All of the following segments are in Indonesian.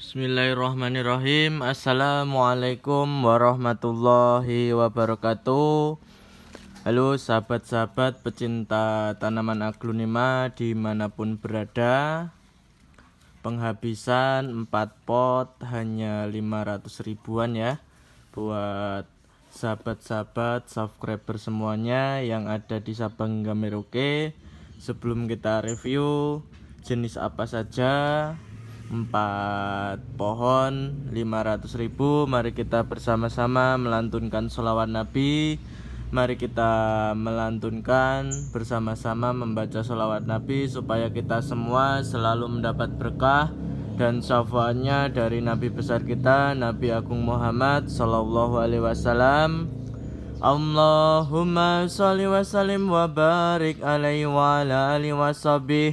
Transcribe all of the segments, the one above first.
Bismillahirrahmanirrahim Assalamualaikum warahmatullahi wabarakatuh Halo sahabat-sahabat pecinta tanaman aglonema dimanapun berada Penghabisan 4 pot hanya 500 ribuan ya Buat sahabat-sahabat subscriber semuanya yang ada di Sabang gameroke Sebelum kita review jenis apa saja empat pohon lima ratus ribu mari kita bersama-sama melantunkan solawat nabi mari kita melantunkan bersama-sama membaca solawat nabi supaya kita semua selalu mendapat berkah dan syafaatnya dari nabi besar kita nabi agung Muhammad sallallahu alaihi wasallam Allahumma salli wa sallim wa barik alaihi wa ala alihi wa sabih.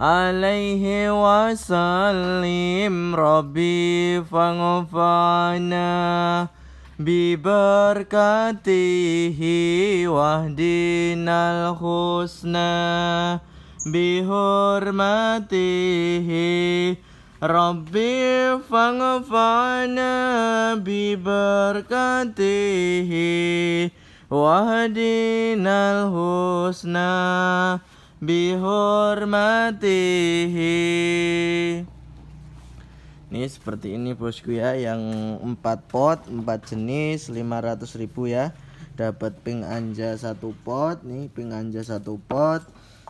alaihi wasallim Rabbi fangofana biberkatihi wahdinal husna bihormatihi Rabbi fangofana biberkatihi wahdinal husna bihormatihi ini seperti ini bosku ya yang 4 pot 4 jenis 500 ribu ya dapat pink anja 1 pot nih pink anja 1 pot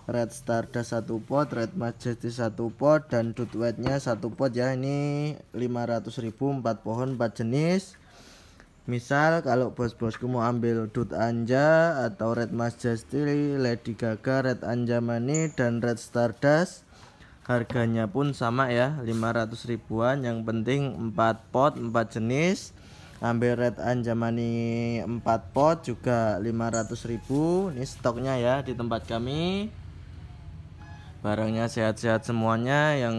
red stardust 1 pot red majesty 1 pot dan dude white nya 1 pot ya ini 500 ribu 4 pohon 4 jenis Misal kalau bos-bosku mau ambil Dut Anja atau Red Mas Justili, Lady Gaga, Red Anja Mani dan Red Stardust harganya pun sama ya 500 ribuan yang penting 4 pot 4 jenis ambil Red Anjamani 4 pot juga 500 ribu ini stoknya ya di tempat kami barangnya sehat-sehat semuanya yang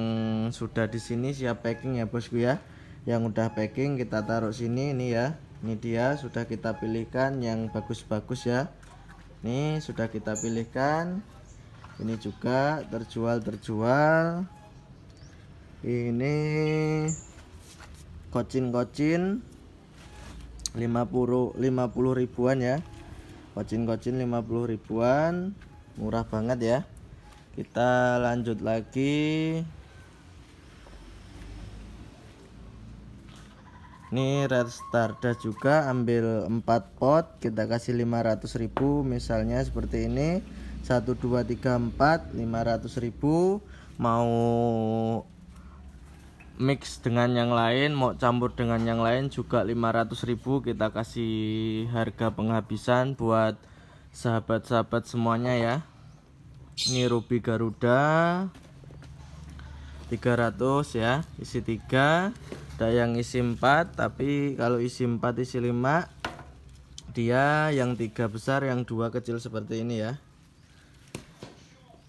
sudah di sini siap packing ya bosku ya yang udah packing kita taruh sini ini ya ini dia sudah kita pilihkan yang bagus-bagus ya ini sudah kita pilihkan ini juga terjual terjual ini kocin-kocin 50 50 ribuan ya kocin-kocin 50 ribuan murah banget ya kita lanjut lagi ini Red Stardust juga ambil 4 pot kita kasih 500 ribu misalnya seperti ini 1 2 3 4 500 ribu mau mix dengan yang lain mau campur dengan yang lain juga 500 ribu kita kasih harga penghabisan buat sahabat-sahabat semuanya ya ini ruby garuda 300 ya isi 3 ada yang isi 4 tapi kalau isi 4 isi 5 dia yang tiga besar yang dua kecil seperti ini ya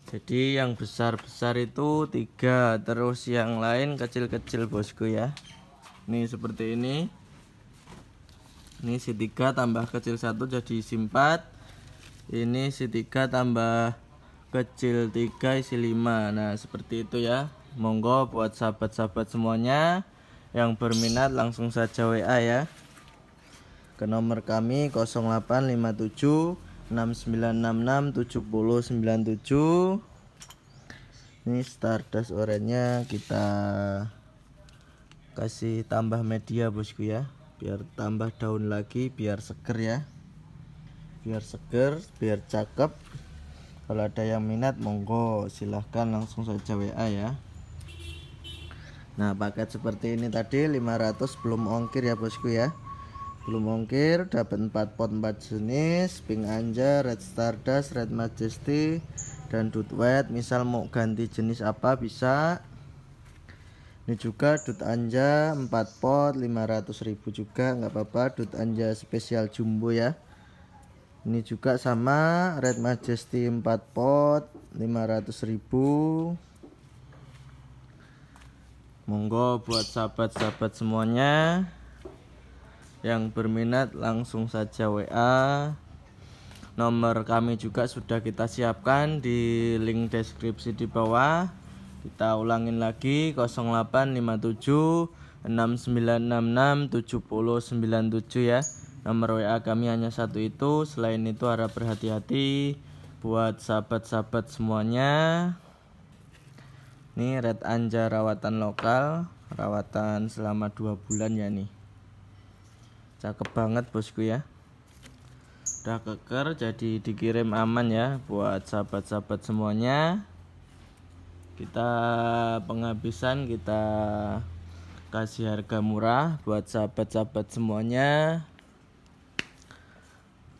jadi yang besar-besar itu tiga terus yang lain kecil-kecil bosku ya ini seperti ini ini si tiga tambah kecil satu jadi isi 4 ini si tiga tambah kecil tiga isi lima. nah seperti itu ya monggo buat sahabat-sahabat semuanya yang berminat langsung saja WA ya ke nomor kami 0857 6966 ini stardust oranye kita kasih tambah media bosku ya biar tambah daun lagi biar seger ya biar seger biar cakep kalau ada yang minat monggo silahkan langsung saja WA ya Nah paket seperti ini tadi 500 belum ongkir ya bosku ya belum ongkir dapat 4 pot 4 jenis pink anja red stardust red majesty dan dut wet misal mau ganti jenis apa bisa ini juga dut anja 4 pot 500.000 juga nggak apa-apa dut anja spesial jumbo ya ini juga sama red majesty 4 pot 500 ribu. Monggo buat sahabat-sahabat semuanya yang berminat langsung saja WA. Nomor kami juga sudah kita siapkan di link deskripsi di bawah. Kita ulangin lagi 0857 ya. Nomor WA kami hanya satu itu. Selain itu harap berhati-hati buat sahabat-sahabat semuanya ini red anja rawatan lokal rawatan selama dua bulan ya nih cakep banget bosku ya udah keker jadi dikirim aman ya buat sahabat-sahabat semuanya kita penghabisan kita kasih harga murah buat sahabat-sahabat semuanya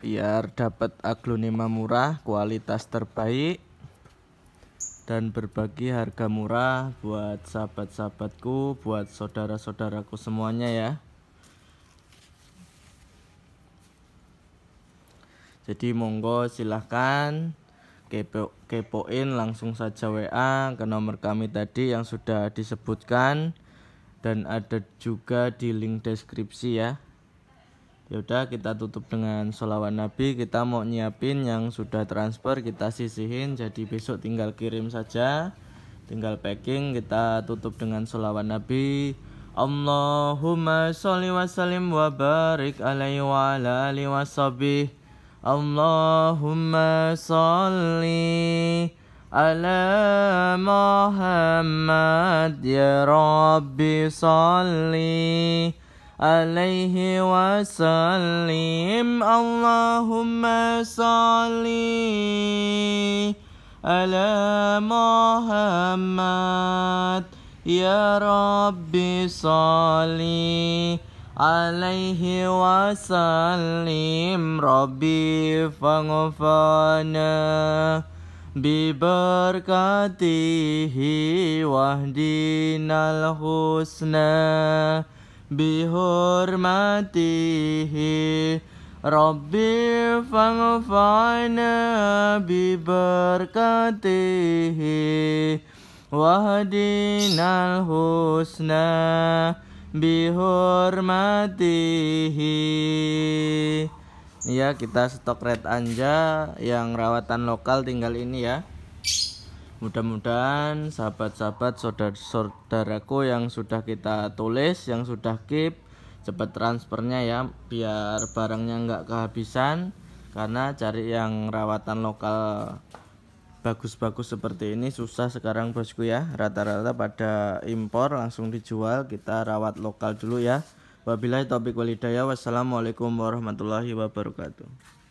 biar dapat aglonema murah kualitas terbaik dan berbagi harga murah buat sahabat-sahabatku, buat saudara-saudaraku semuanya ya. Jadi monggo silahkan kepo kepoin langsung saja WA ke nomor kami tadi yang sudah disebutkan dan ada juga di link deskripsi ya ya udah kita tutup dengan sholawat nabi kita mau nyiapin yang sudah transfer kita sisihin jadi besok tinggal kirim saja tinggal packing kita tutup dengan sholawat nabi Allahumma sholli wa sallim wa barik alaihi wa ala alihi wa sahbihi Allahumma sholli ala Muhammad ya Rabbi sholli عليه وسلم اللهم صل على محمد يا رب صل عليه وسلم ربي فغفرنا ببركاته واهدنا الحسنى bihormatihi Rabbi faghfirna biberkatihi Wahdinal husna bihormatihi ya kita stok red anja yang rawatan lokal tinggal ini ya Mudah-mudahan sahabat-sahabat saudara-saudaraku yang sudah kita tulis, yang sudah keep cepat transfernya ya biar barangnya nggak kehabisan karena cari yang rawatan lokal bagus-bagus seperti ini susah sekarang bosku ya rata-rata pada impor langsung dijual kita rawat lokal dulu ya wabillahi taufiq walhidayah wassalamualaikum warahmatullahi wabarakatuh